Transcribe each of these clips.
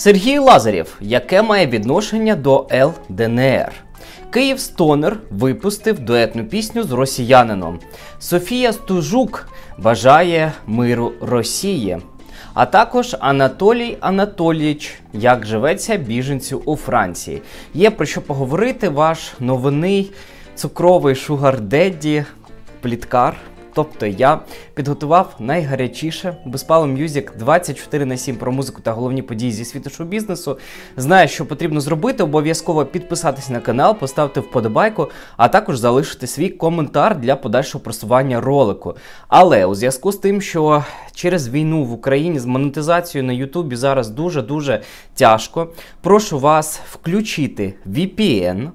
Сергій Лазарєв, яке має відношення до ЛДНР. Київ Стонер випустив дуетну пісню з росіянином. Софія Стужук бажає миру Росії. А також Анатолій Анатолійович, як живеться біженцю у Франції. Є про що поговорити ваш новинний цукровий шугар Дедді пліткар тобто я, підготував найгарячіше Безпало Мюзік 24 на 7 про музику та головні події зі світу шоу-бізнесу. Знаю, що потрібно зробити, обов'язково підписатись на канал, поставити вподобайку, а також залишити свій коментар для подальшого просування ролику. Але у зв'язку з тим, що через війну в Україні з монетизацією на Ютубі зараз дуже-дуже тяжко, прошу вас включити VPN.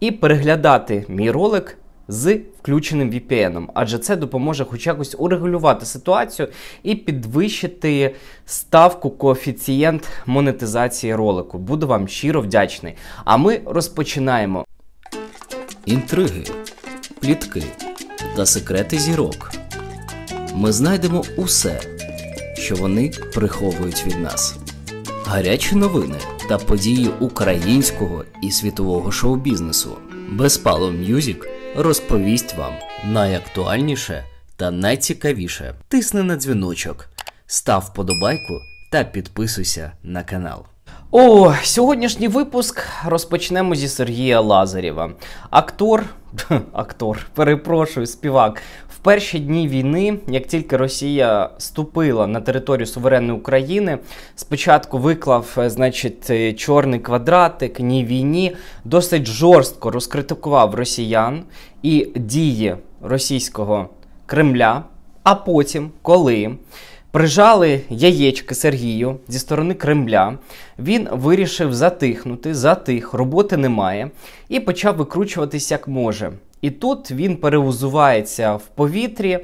І переглядати мій ролик з включеним VPN, адже це допоможе хоч якось урегулювати ситуацію і підвищити ставку коефіцієнт монетизації ролику. Буду вам щиро вдячний. А ми розпочинаємо. Інтриги, плітки та секрети зірок. Ми знайдемо усе, що вони приховують від нас. Гарячі новини та події українського і світового шоу-бізнесу. Безпало М'юзік розповість вам найактуальніше та найцікавіше. Тисни на дзвіночок, став подобайку та підписуйся на канал. О, сьогоднішній випуск розпочнемо зі Сергія Лазарєва. Актор, актор, перепрошую, співак. В перші дні війни, як тільки Росія ступила на територію суверенної України, спочатку виклав, е, значить, е, чорний квадратик, ні війні, досить жорстко розкритикував росіян і дії російського Кремля. А потім, коли Прижали яєчки Сергію зі сторони Кремля. Він вирішив затихнути, затих, роботи немає, і почав викручуватись як може. І тут він перевозувається в повітрі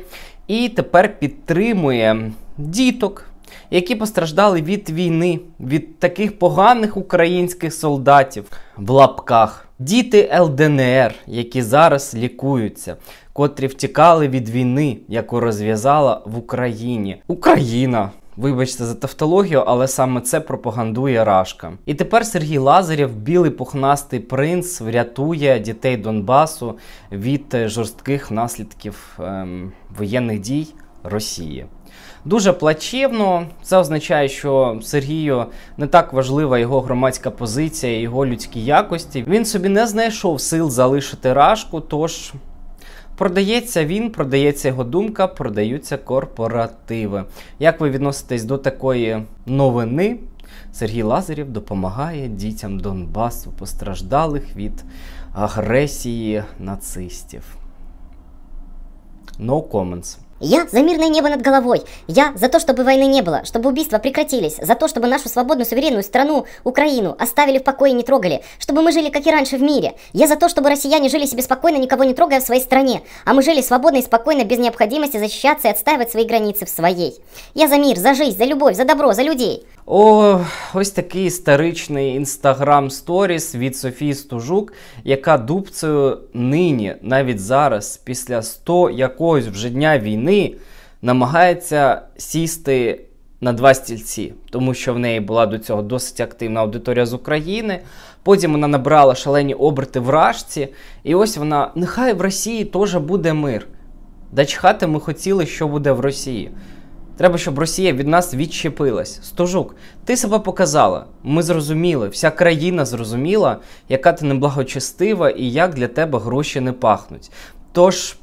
і тепер підтримує діток, які постраждали від війни, від таких поганих українських солдатів в лапках. Діти ЛДНР, які зараз лікуються, котрі втікали від війни, яку розв'язала в Україні Україна. Вибачте за тавтологію, але саме це пропагандує Рашка. І тепер Сергій Лазарєв, білий пухнастий принц, врятує дітей Донбасу від е, жорстких наслідків ем, воєнних дій Росії. Дуже плачевно, це означає, що Сергію не так важлива його громадська позиція, його людські якості. Він собі не знайшов сил залишити рашку, тож Продається він, продається його думка, продаються корпоративи. Як ви відноситесь до такої новини? Сергій Лазарєв допомагає дітям Донбасу, постраждалих від агресії нацистів. No comments. Я за мирное небо над головой. Я за то, чтобы войны не было, чтобы убийства прекратились, за то, чтобы нашу свободную суверенную страну, Украину, оставили в покое и не трогали, чтобы мы жили, как и раньше, в мире. Я за то, чтобы россияне жили себе спокойно, никого не трогая в своей стране, а мы жили свободно и спокойно, без необходимости защищаться и отстаивать свои границы в своей. Я за мир, за жизнь, за любовь, за добро, за людей. О, ось такий історичний інстаграм сторіс від Софії Стужук, яка дубцею нині, навіть зараз, після 100 якогось вже дня війни. вони намагаються сісти на два стільці, тому що в неї була до цього досить активна аудиторія з України. Потім вона набрала шалені оберти в Рашці, і ось вона, нехай в Росії теж буде мир. Да ми хотіли, що буде в Росії. Треба, щоб Росія від нас відчепилась. Стожук, ти себе показала. Ми зрозуміли, вся країна зрозуміла, яка ти неблагочестива і як для тебе гроші не пахнуть. Тож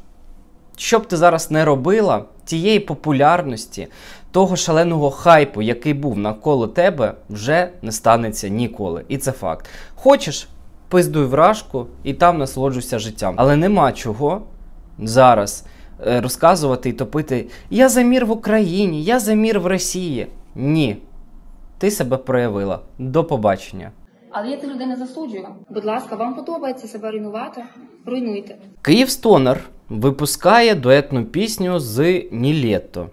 що б ти зараз не робила, тієї популярності, того шаленого хайпу, який був навколо тебе, вже не станеться ніколи. І це факт. Хочеш, пиздуй вражку і там насолоджуйся життям. Але нема чого зараз е, розказувати і топити: Я за мір в Україні, я за мір в Росії. Ні. Ти себе проявила. До побачення. Але я цих людей не засуджую. Будь ласка, вам подобається себе руйнувати? Руйнуйте. Київ стонер випускає дуетну пісню з Нілето.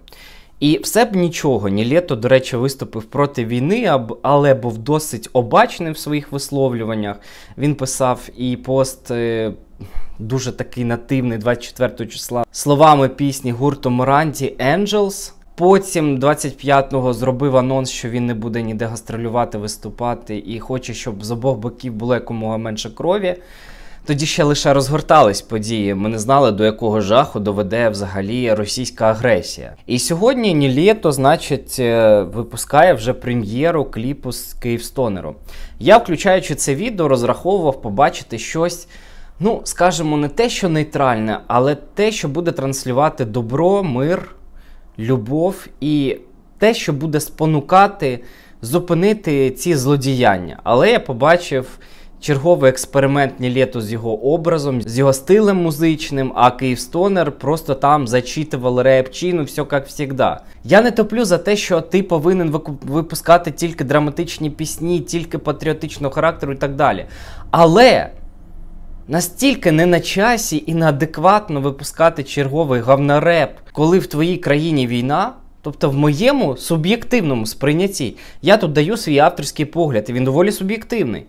І все б нічого, Нілето, до речі, виступив проти війни, але був досить обачний в своїх висловлюваннях. Він писав і пост. Е, дуже такий нативний 24 числа словами пісні гурту Моранді Angels. Потім 25-го зробив анонс, що він не буде ніде гастролювати, виступати, і хоче, щоб з обох боків було якомога менше крові. Тоді ще лише розгортались події. Ми не знали, до якого жаху доведе взагалі російська агресія. І сьогодні Нілєто, значить, е, випускає вже прем'єру кліпу з Київстонеру. Я, включаючи це відео, розраховував побачити щось. Ну, скажімо, не те, що нейтральне, але те, що буде транслювати добро, мир, любов і те, що буде спонукати, зупинити ці злодіяння. Але я побачив Черговий експериментне літо з його образом, з його стилем музичним, а Київстонер просто там зачитували репчину, все як завжди. Я не топлю за те, що ти повинен випускати тільки драматичні пісні, тільки патріотичного характеру і так далі. Але настільки не на часі і неадекватно випускати черговий гавнареп, коли в твоїй країні війна. Тобто, в моєму суб'єктивному сприйнятті я тут даю свій авторський погляд, і він доволі суб'єктивний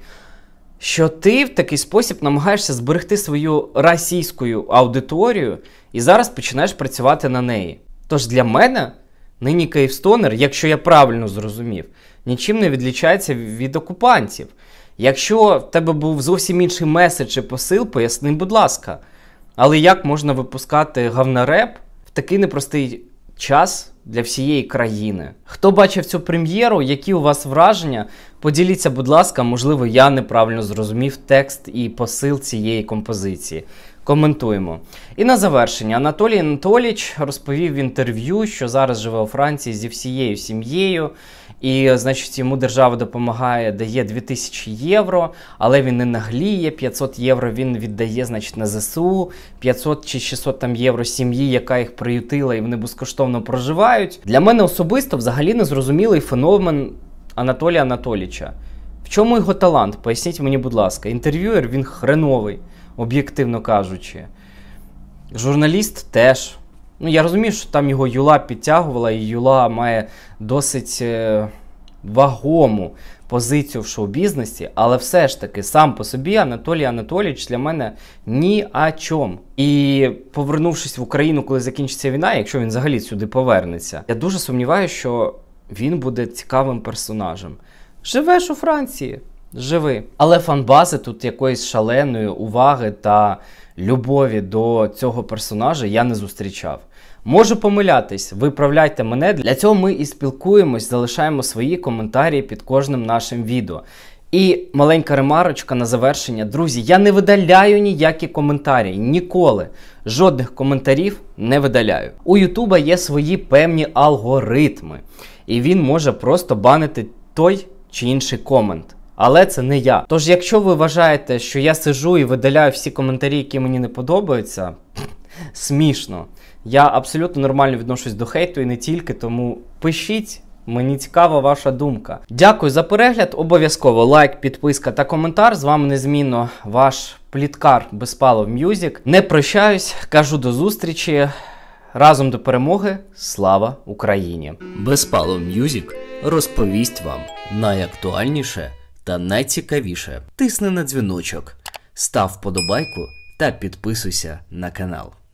що ти в такий спосіб намагаєшся зберегти свою російську аудиторію і зараз починаєш працювати на неї. Тож для мене нині Київстонер, якщо я правильно зрозумів, нічим не відлічається від окупантів. Якщо в тебе був зовсім інший меседж і посил, поясни, будь ласка. Але як можна випускати гавнареп в такий непростий час для всієї країни. Хто бачив цю прем'єру, які у вас враження? Поділіться, будь ласка, можливо, я неправильно зрозумів текст і посил цієї композиції. Коментуємо. І на завершення Анатолій Анатоліч розповів в інтерв'ю, що зараз живе у Франції зі всією сім'єю. І, значить, йому держава допомагає, дає 2000 євро, але він не нагліє, 500 євро він віддає, значить, на ЗСУ, 500 чи 600 там євро сім'ї, яка їх приютила, і вони безкоштовно проживають. Для мене особисто взагалі незрозумілий феномен Анатолія Анатоліча. В чому його талант? Поясніть мені, будь ласка, інтерв'юер він хреновий, об'єктивно кажучи. Журналіст теж. Ну, я розумію, що там його Юла підтягувала, і Юла має досить е, вагому позицію в шоу-бізнесі, але все ж таки сам по собі Анатолій Анатолійович для мене ні о чому. І повернувшись в Україну, коли закінчиться війна, якщо він взагалі сюди повернеться, я дуже сумніваюся, що він буде цікавим персонажем. Живеш у Франції живи. Але фанбази тут якоїсь шаленої уваги та любові до цього персонажа я не зустрічав. Можу помилятись, виправляйте мене. Для цього ми і спілкуємось, залишаємо свої коментарі під кожним нашим відео. І маленька ремарочка на завершення. Друзі, я не видаляю ніякі коментарі, ніколи. Жодних коментарів не видаляю. У Ютуба є свої певні алгоритми, і він може просто банити той чи інший комент але це не я. Тож, якщо ви вважаєте, що я сижу і видаляю всі коментарі, які мені не подобаються, смішно. Я абсолютно нормально відношусь до хейту і не тільки, тому пишіть. Мені цікава ваша думка. Дякую за перегляд. Обов'язково лайк, підписка та коментар. З вами незмінно ваш пліткар Безпалов Мюзік. Не прощаюсь, кажу до зустрічі. Разом до перемоги. Слава Україні! Безпалов Мюзік розповість вам найактуальніше та найцікавіше тисни на дзвіночок, став подобайку та підписуйся на канал.